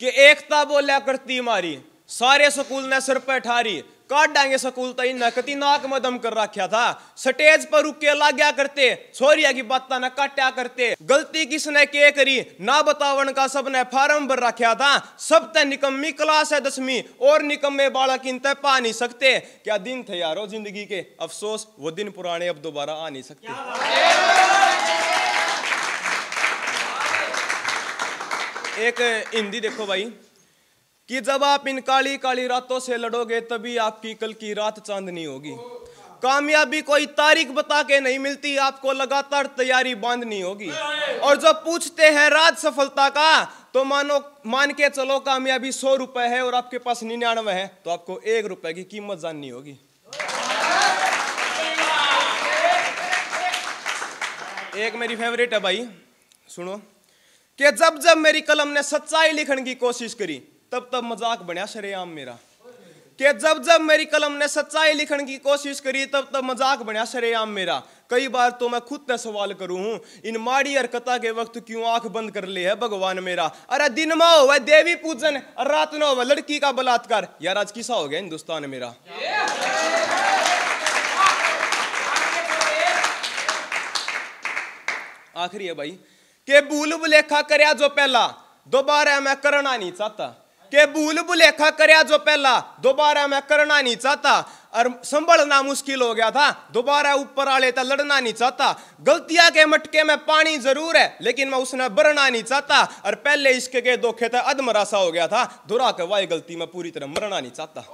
कि एकता बोलिया करती मारी सारे स्कूल ने सिर पर ठारी काट डांगे स्कूल तो इन्हें कति नाक में दम कर रखा था स्टेज पर रुक के गया करते छोरिया की बात न काटा करते गलती किसने के करी ना बतावन का सब ने फार्म भर रखा था सब ते निकम्मी क्लास है दसवीं और निकम्मे बालक इन तय पा नहीं सकते क्या दिन थे यारो जिंदगी के अफसोस वो दिन पुराने अब दोबारा आ नहीं सकते एक हिंदी देखो भाई कि जब आप इन काली काली रातों से लड़ोगे तभी आपकी कल की रात चांदनी होगी कामयाबी कोई तारीख बता के नहीं मिलती आपको लगातार तैयारी बांधनी होगी और जब पूछते हैं राज सफलता का तो मानो मान के चलो कामयाबी सौ रुपए है और आपके पास निन्यानवे है तो आपको एक रुपए की कीमत जाननी होगी एक मेरी फेवरेट है भाई सुनो कि जब जब मेरी कलम ने सच्चाई लिखने की कोशिश करी तब तब मजाक बनया शरेआम मेरा कि जब जब मेरी कलम ने सच्चाई लिखने की कोशिश करी तब तब मजाक बनया शरेआम मेरा कई बार तो मैं खुद से सवाल करूं हूं इन माड़ी हरकता के वक्त क्यों आंख बंद कर ले है भगवान मेरा अरे दिन में हो देवी पूजन और रात में हो लड़की का बलात्कार यार आज किसा हो गया हिंदुस्तान मेरा आखिरी है भाई कि भूलभुलेखा करया जो पहला दोबारा मैं करना नहीं चाहता कि भूलभुलेखा करया जो पहला दोबारा मैं करना नहीं चाहता और संभलना मुश्किल हो गया था दोबारा ऊपर आले तो लड़ना नहीं चाहता गलतियां के मटके में पानी जरूर है लेकिन मैं उसने बरना नहीं चाहता और पहले इश्क के धोखे था अधमरा सा हो गया था दुरा के वाई गलती में पूरी तरह मरना नहीं चाहता